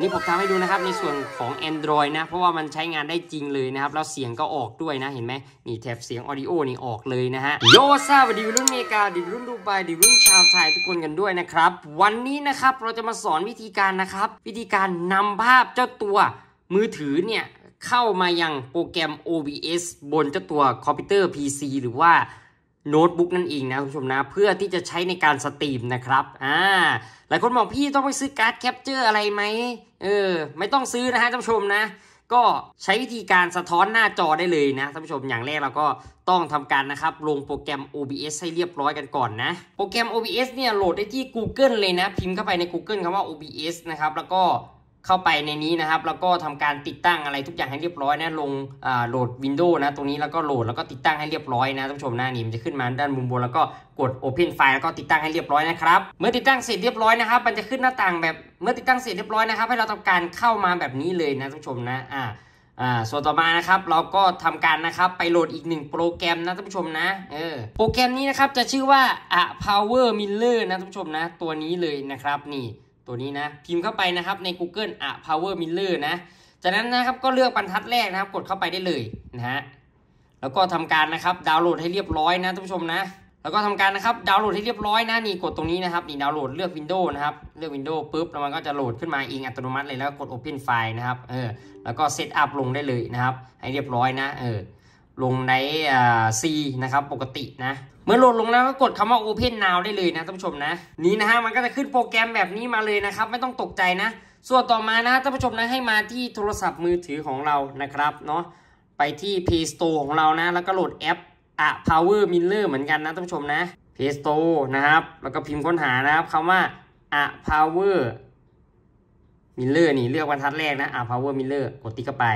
นนี้ผมทำให้ดูนะครับในส่วนของ Android นะเพราะว่ามันใช้งานได้จริงเลยนะครับ แล้วเสียงก็ออกด้วยนะเห็นไหมนี่แถบเสียงออดิโอนี่ออกเลยนะฮะโยซาบดีรุ่นเมกาดีรุ่นดูไบดีรุ่นชาวไทยทุกคนกันด้วยนะครับ วันนี้นะครับเราจะมาสอนวิธีการนะครับ วิธีการนำภาพเจ้าตัวมือถือเนี่ยเข้ามายังโปรแกรม OBS บนเจ้าตัวคอมพิวเตอร์ PC หรือว่าโน้ตบุ๊กนั่นเองนะคุณผู้ชมนะ เพื่อที่จะใช้ในการสตรีมนะครับอ่าหลายคนบอกพี่ต้องไปซื้อการ์ดแคปเจอร์อะไรไหมเออ ไม่ต้องซื้อนะฮะท่านผู้ชมนะ ก็ใช้วิธีการสะท้อนหน้าจอได้เลยนะท่านผู้ชมอย่างแรกเราก็ต้องทำการนะครับ ลงโปรแกรม OBS ให้เรียบร้อยกันก่อนนะ โปรแกรม OBS เนี่ยโหลดได้ที่ Google เลยนะ พิมพ์เข้าไปใน Google คำว่า OBS นะครับ แล้วก็เข้าไปในนี้นะครับแล้วก็ทำการติดตั้งอะไรทุกอย่างให้เรียบร้อยนะลงโหลดวินโดว์นะตรงนี้แล้วก็โหลดแล้วก็ติดตั้งให้เรียบร้อยนะท่านผู้ชมหน้านี้มันจะขึ้นมาด้านมุมบนแล้วก็กด Open File แล้วก็ติดตั้งให้เรียบร้อยนะครับ เมื่อติดตั้งเสร็จเรียบร้อยนะครับมันจะขึ้นหน้าต่างแบบเมื่อติดตั้งเสร็จเรียบร้อยนะครับให้เราทำการเข้ามาแบบนี้เลยนะท่านผู้ชมนะอ่าอ่าส่วนต่อมานะครับ เราก็ทำการนะครับ ไปโหลดอีกหนึ่งโปรแกรมนะท่านผู้ชมนะเออโปรแกรมนี้นะครับจะชื่อว่า power miller นะท่านผู้ชมนะ ตัวนี้เลยนะครับนี่ัวนี้นะพิมพ์เข้าไปนะครับใน Google อ่ะ power miller นะ จากนั้นนะครับก็เลือกบรรทัดแรกนะครับ กดเข้าไปได้เลยนะฮะ แล้วก็ทำการนะครับดาวน์โหลดให้เรียบร้อยนะท่านผู้ชมนะ แล้วก็ทำการนะครับดาวน์โหลดให้เรียบร้อยนะนี่ กดตรงนี้นะครับนี่ดาวน์โหลดเลือก Windows นะครับเลือก Windows ปุ๊บแล้วมันก็จะโหลดขึ้นมาเอง อัตโนมัติเลยแล้วกด Open File นะครับเออแล้วก็เซตอัพลงได้เลยนะครับ ให้เรียบร้อยนะเออลงใน C นะครับ ปกตินะ เมื่อโหลดลงแล้วก็กดคำว่า Open Now ได้เลยนะ ท่านผู้ชมนะ นี้นะฮะ มันก็จะขึ้นโปรแกรมแบบนี้มาเลยนะครับ ไม่ต้องตกใจนะ ส่วนต่อมานะท่านผู้ชมนะให้มาที่โทรศัพท์มือถือของเรานะครับ เนาะไปที่ Play Store ของเรานะ แล้วก็โหลดแอป a Power Miller เหมือนกันนะ ท่านผู้ชมนะ Play Store นะครับ แล้วก็พิมพ์ค้นหานะครับคำว่า a Power Miller นี่ เลือกบรรทัดแรกนะ a Power Miller กดติ๊กเข้าไป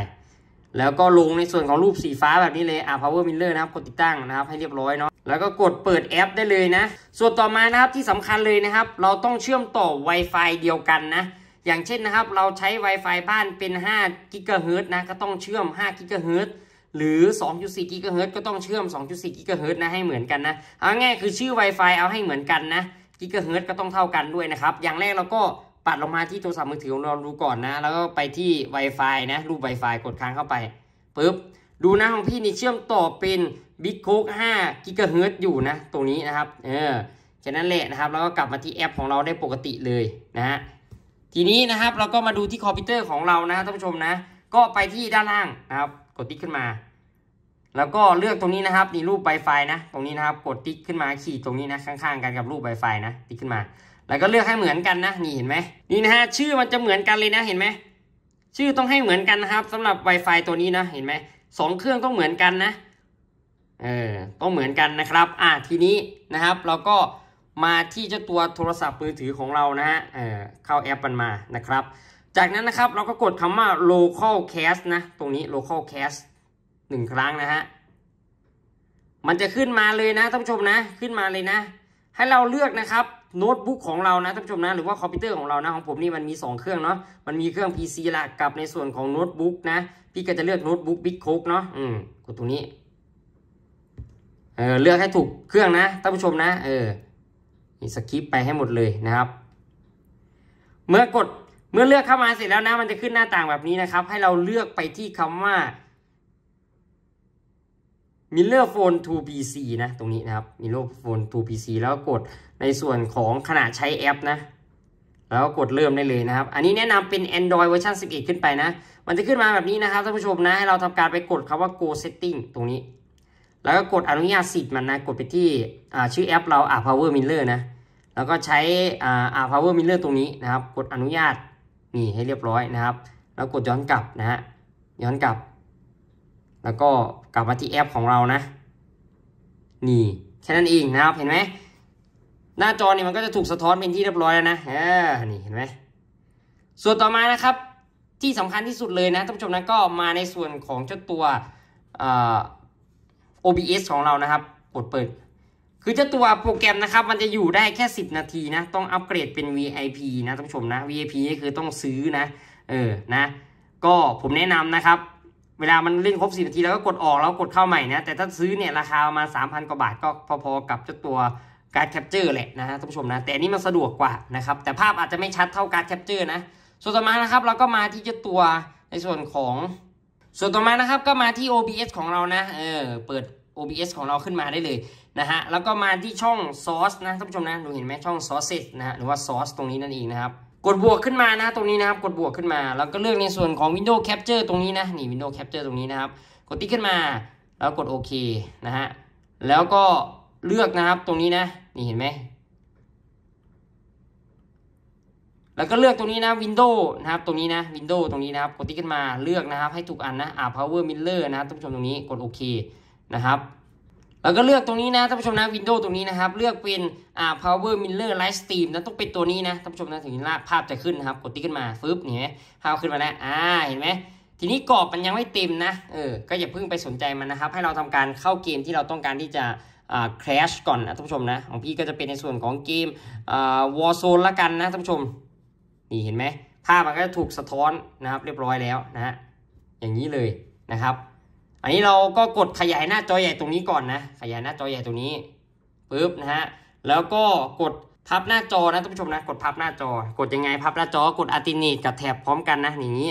แล้วก็ลงในส่วนของรูปสีฟ้าแบบนี้เลยอ่า power miller นะครับกดติดตั้งนะครับให้เรียบร้อยเนาะแล้วก็กดเปิดแอปได้เลยนะ ส่วนต่อมานะครับที่สำคัญเลยนะครับ เราต้องเชื่อมต่อ Wi-Fi เดียวกันนะ อย่างเช่นนะครับ เราใช้ Wi-Fi บ้านเป็น 5 g h z นะ ก็ต้องเชื่อม 5 g h z หรือ 2.4กิกะเฮิรตก็ต้องเชื่อม 2.4กิกะเฮิรตนะ ให้เหมือนกันนะ เอาง่ายคือชื่อ Wi-Fi เอาให้เหมือนกันนะกิกะเฮิรตก็ต้องเท่ากันด้วยนะครับอย่างแรกเราก็ปัดลงมาที่โทรศัพท์มือถือของเราดูก่อนนะ แล้วก็ไปที่ Wi-Fi นะ รูป Wi-Fi กดค้างเข้าไปปุ๊บดูนะของพี่นี่เชื่อมต่อเป็นบิ๊กโคก5กิกะเฮิรตอยู่นะ ตรงนี้นะครับเออฉะนั้นแหละนะครับแล้วก็กลับมาที่แอป ของเราได้ปกติเลยนะฮะทีนี้นะครับเราก็มาดูที่คอมพิวเตอร์ของเรานะท่านผู้ชมนะ ก็ไปที่ด้านล่างนะครับ กดติ๊กขึ้นมา แล้วก็เลือกตรงนี้นะครับนี่รูป Wi-Fi นะตรงนี้นะครับ กดติ๊กขึ้นมาขีดตรงนี้นะข้าง ๆ กันกับรูป Wi-Fi นะ ติ๊กขึ้นมาแล้วก็เลือกให้เหมือนกันนะ นี่เห็นไหมนี่นะฮะ ชื่อมันจะเหมือนกันเลยนะ เห็นไหม ชื่อต้องให้เหมือนกันนะครับ สำหรับ Wi-Fi ตัวนี้นะ เห็นไหม สองเครื่องต้องเหมือนกันนะ เออ ต้องเหมือนกันนะครับ อ่ะ ทีนี้นะครับ เราก็มาที่เจ้าตัวโทรศัพท์มือถือของเรานะฮะ เออเข้าแอปมันมา นะครับ จากนั้นนะครับ เราก็กดคำว่า local cast นะ ตรงนี้ local cast หนึ่งครั้งนะฮะ มันจะขึ้นมาเลยนะ ท่านผู้ชมนะ ขึ้นมาเลยนะ ให้เราเลือกนะครับโน้ตบุ๊กของเรานะท่านผู้ชมนะ หรือว่าคอมพิวเตอร์ของเรานะ ของผมนี่มันมี 2 เครื่องเนาะมันมีเครื่อง PC หลักกับในส่วนของโน้ตบุ๊กนะ พี่ก็จะเลือกโน้ตบุ๊กบิ๊กโคกเนาะอืมกดตรงนี้เออเลือกให้ถูกเครื่องนะท่านผู้ชมนะ เออนี่สกิปไปให้หมดเลยนะครับ เมื่อกด เมื่อเลือกเข้ามาเสร็จแล้วนะ มันจะขึ้นหน้าต่างแบบนี้นะครับ ให้เราเลือกไปที่คำว่ามิลเลอร์โฟน 2PC นะตรงนี้นะครับมิลเลอร์โฟน 2PC แล้วกดในส่วนของขนาดใช้แอปนะ แล้วกดเริ่มได้เลยนะครับ อันนี้แนะนำเป็น Android เวอร์ชัน11 ขึ้นไปนะ มันจะขึ้นมาแบบนี้นะครับท่านผู้ชมนะให้เราทำการไปกดคาว่า Go Setting ตรงนี้ แล้วก็กดอนุญาตสิทธิ์มันนะ กดไปที่ชื่อแอปเราอ่า Power Miller นะ แล้วก็ใช้อ่า Power Miller ตรงนี้นะครับ กดอนุญาตนี่ให้เรียบร้อยนะครับ แล้วกดย้อนกลับนะฮะย้อนกลับแล้วก็กลับมาที่แอปของเรานะ นี่แค่นั้นเองนะครับเห็นไหมหน้าจอเนี่ยมันก็จะถูกสะท้อนเป็นที่เรียบร้อยแล้วนะเออนี่เห็นไหมส่วนต่อมานะครับ ที่สำคัญที่สุดเลยนะท่านผู้ชมนะ ก็มาในส่วนของเจ้าตัว OBS ของเรานะครับ กดเปิด คือเจ้าตัวโปรแกรมนะครับ มันจะอยู่ได้แค่ 10 นาทีนะ ต้องอัปเกรดเป็น VIP นะท่านผู้ชมนะ VIP นี่คือต้องซื้อนะ เออนะ ก็ผมแนะนำนะครับเวลามันเล่นครบ10นาทีแล้วก็กดออก แล้วกดเข้าใหม่นะแต่ถ้าซื้อเนี่ยราคาประมาณ3,000กว่าบาทก็พอ ๆ กับเจ้าตัวการแคปเจอร์แหละนะฮะท่านผู้ชมนะ แต่นี่มันสะดวกกว่านะครับแต่ภาพอาจจะไม่ชัดเท่าการแคปเจอร์นะ ส่วนต่อมานะครับ เราก็มาที่เจ้าตัวในส่วนของ ส่วนต่อมานะครับ ก็มาที่ OBS ของเรานะเออเปิด OBS ของเราขึ้นมาได้เลยนะฮะแล้วก็มาที่ช่อง source นะท่านผู้ชมนะ ดูเห็นไหมช่อง sources นะ หรือว่า source ตรงนี้นั่นเองนะครับกดบวกขึ้นมานะตรงนี้นะครับกดบวกขึ้นมา แล้วก็เลือกในส่วนของ Windows Capture ตรงนี้นะนี่ Windows Capture ตรงนี้นะครับ กดติ๊กขึ้นมา แล้วกดโอเคนะฮะแล้วก็เลือกนะครับตรงนี้นะนี่เห็นไหมแล้วก็เลือกตรงนี้นะ Windows นะครับตรงนี้นะ Windows ตรงนี้นะครับ กดติ๊กขึ้นมาเลือกนะครับ ให้ถูกอันนะอ่า Power Mirror นะท่านผู้ชมตรงนี้กดโอเคนะครับแล้วก็เลือกตรงนี้นะท่านผู้ชมนะวินโดว์ตรงนี้นะครับเลือกเป็นอ่า power m i l l e r light stream นะต้องเป็นตัวนี้นะท่านผู้ชมนะถึงลากภาพจะขึ้นนะครับกดติ๊กขึ้นมาฟึบเห็นไหมภาพขึ้นมาแล้วอ่าเห็นไหมทีนี้กรอบมันยังไม่เต็มนะเออ ก็อย่าเพิ่งไปสนใจมันนะครับ ให้เราทำการเข้าเกมที่เราต้องการที่จะอ่า crash ก่อนนะท่านผู้ชมนะของพี่ก็จะเป็นในส่วนของเกมอ่า warzone ละกันนะท่านผู้ชมนี่เห็นไหมภาพมันก็ถูกสะท้อนนะครับ เรียบร้อยแล้วนะฮะอย่างนี้เลยนะครับอันนี้เราก็กดขยายหน้าจอใหญ่ตรงนี้ก่อนนะขยายหน้าจอใหญ่ตรงนี้ปุ๊บนะฮะแล้วก็กดพับหน้าจอนะท่านผู้ชมนะ กดพับหน้าจอ กดยังไงพับหน้าจอกดอัตินีกับแถบพร้อมกันนะอย่างนี้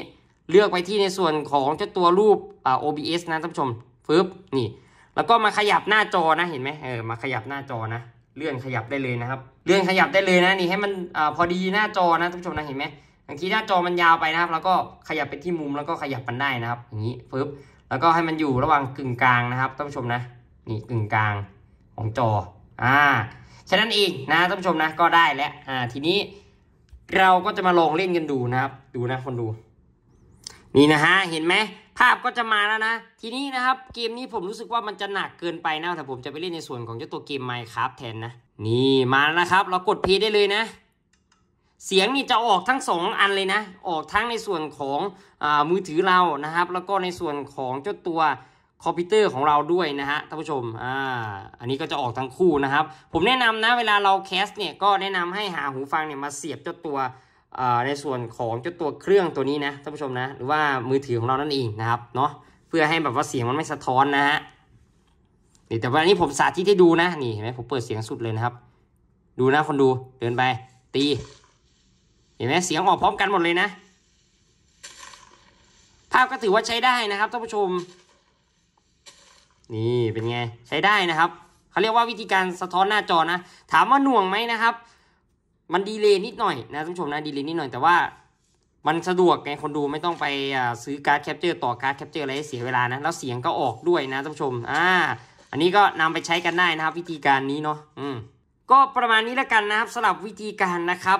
เลือกไปที่ในส่วนของเจ้าตัวรูปอ่า OBS นะท่านผู้ชมปุ๊บนี่ แล้วก็มาขยับหน้าจอนะเห็นไหมเออมาขยับหน้าจอนะเลื่อนขยับได้เลยนะครับเลื่อนขยับได้เลยนะนี่ ให้มันอ่าพอดีหน้าจอนะท่านผู้ชมนะเห็นไหมบางทีหน้าจอมันยาวไปนะครับแล้วก็ขยับไปที่มุมแล้วก็ขยับมันได้นะครับ อย่างนี้ปุ๊บแล้วก็ให้มันอยู่ระหว่างกึ่งกลางนะครับท่านผู้ชมนะนี่กึ่งกลางของจอ อ่าฉะนั้นเองนะท่านผู้ชมนะก็ได้แล้ว อ่าทีนี้เราก็จะมาลองเล่นกันดูนะครับ ดูนะ คนดูนี่นะฮะเห็นไหมภาพก็จะมาแล้วนะทีนี้นะครับ เกมนี้ผมรู้สึกว่ามันจะหนักเกินไปนะแต่ผมจะไปเล่นในส่วนของเจ้าตัวเกมไมค์ครับแทนนะนี่มาแล้วนะครับ เรากดพีได้เลยนะเสียงนี่จะออกทั้งสองอันเลยนะ ออกทั้งในส่วนของอมือถือเรานะครับ แล้วก็ในส่วนของเจ้าตัวคอมพิวเตอร์ของเราด้วยนะฮะท่านผู้ชม อ่า อันนี้ก็จะออกทั้งคู่นะครับ ผมแนะนำนะเวลาเราแคสเนี่ยก็แนะนำให้หาหูฟังเนี่ยมาเสียบเจ้าตัวในส่วนของเจ้าตัวเครื่องตัวนี้นะท่านผู้ชมนะ หรือว่ามือถือของเรานั่นเองนะครับ เนาะเพื่อให้แบบว่าเสียงมันไม่สะท้อนนะฮะ นี่แต่วันนี้ผมสาธิตให้ดูนะ นี่เห็นไหมผมเปิดเสียงสุดเลยนะครับ ดูนะคนดู เดินไป ตีเห็นไหมเสียงออกพร้อมกันหมดเลยนะ ภาพก็ถือว่าใช้ได้นะครับท่านผู้ชม นี่เป็นไง ใช้ได้นะครับ เขาเรียกว่าวิธีการสะท้อนหน้าจอนะถามว่าหน่วงไหมนะครับ มันดีเลย์นิดหน่อยนะท่านผู้ชมนะดีเลย์นิดหน่อย แต่ว่า มันสะดวกไงคนดูไม่ต้องไปซื้อการ์ดแคปเจอร์ต่อการ์ดแคปเจอร์อะไรเสียเวลานะแล้วเสียงก็ออกด้วยนะท่านผู้ชม อ่า อันนี้ก็นำไปใช้กันได้นะครับวิธีการนี้เนาะอืม ก็ประมาณนี้แล้วกันนะครับสำหรับวิธีการนะครับ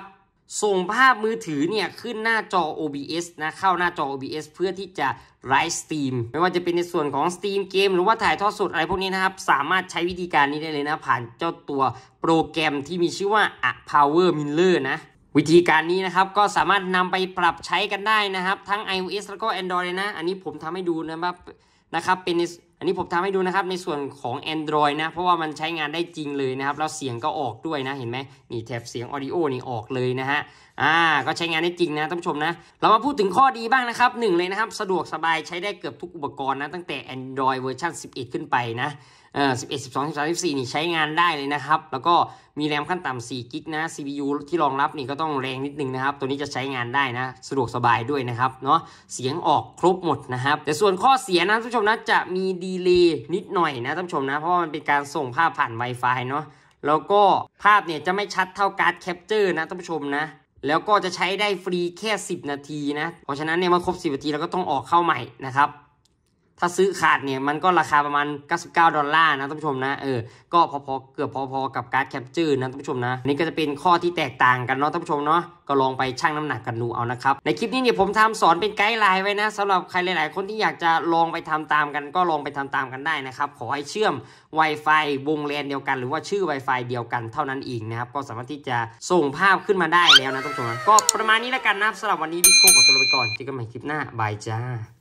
ส่งภาพมือถือเนี่ยขึ้นหน้าจอ OBS นะเข้าหน้าจอ OBS เพื่อที่จะไลฟ์สตรีม ไม่ว่าจะเป็นในส่วนของสตรีมเกมหรือว่าถ่ายทอดสดอะไรพวกนี้นะครับ สามารถใช้วิธีการนี้ได้เลยนะ ผ่านเจ้าตัวโปรแกรมที่มีชื่อว่า Power Miller นะวิธีการนี้นะครับก็สามารถนำไปปรับใช้กันได้นะครับ ทั้ง iOS แล้วก็ Android นะ อันนี้ผมทำให้ดูนะครับนะครับเป็นนนี้ผมทำให้ดูนะครับในส่วนของ Android นะ เพราะว่ามันใช้งานได้จริงเลยนะครับแล้วเสียงก็ออกด้วยนะเห็นไหมนี่แถบเสียงออดิโอนี่ออกเลยนะฮะอ่าก็ใช้งานได้จริงนะท่านผู้ชมนะ เรามาพูดถึงข้อดีบ้างนะครับหนึ่งเลยนะครับ สะดวกสบายใช้ได้เกือบทุกอุปกรณ์นะตั้งแต่ Android เวอร์ชัน11 ขึ้นไปนะเอ่อ11 12 13 14นี่ใช้งานได้เลยนะครับ แล้วก็มีแรมขั้นต่ำ4กิกนะ CPU ที่รองรับนี่ก็ต้องแรงนิดนึงนะครับ ตัวนี้จะใช้งานได้นะ สะดวกสบายด้วยนะครับเนาะเสียงออกครบหมดนะครับ แต่ส่วนข้อเสียนะท่านผู้ชมนะจะมีดีเลย์นิดหน่อยนะท่านผู้ชมนะ เพราะมันเป็นการส่งภาพผ่าน Wi-Fi เนาะแล้วก็ภาพเนี่ยจะไม่ชัดเท่าการ์ดแคปเจอร์นะท่านผู้ชมนะ แล้วก็จะใช้ได้ฟรีแค่ 10 นาทีนะเพราะฉะนั้นเนี่ยเมื่อครบ10นาทีเราก็ต้องออกเข้าใหม่นะครับถ้าซื้อขาดเนี่ยมันก็ราคาประมาณ 99 ดอลลาร์นะท่านผู้ชมนะเออ ก็พอๆเกือบพอๆกับการ์ดแคปเจอร์นะท่านผู้ชมนะนี่ก็จะเป็นข้อที่แตกต่างกันเนาะท่านผู้ชมเนาะก็ลองไปชั่งน้ำหนักกันดูเอานะครับในคลิปนี้เนี่ยผมทำสอนเป็นไกด์ไลน์ไว้นะสำหรับใครหลายๆ คนที่อยากจะลองไปทำตามกัน ก็ลองไปทำตามกันได้นะครับขอให้เชื่อม Wi-Fi วงเลนเดียวกันหรือว่าชื่อ Wi-Fi เดียวกัน เท่านั้นเองนะครับก็สามารถที่จะส่งภาพขึ้นมาได้แล้วนะท่านผู้ชมก็ประมาณนี้แล้วกันนะสำหรับวันนี้พี่โก้ขอตัวไปก่อนเจอกันใหม่คลิปหน้าบายจ้า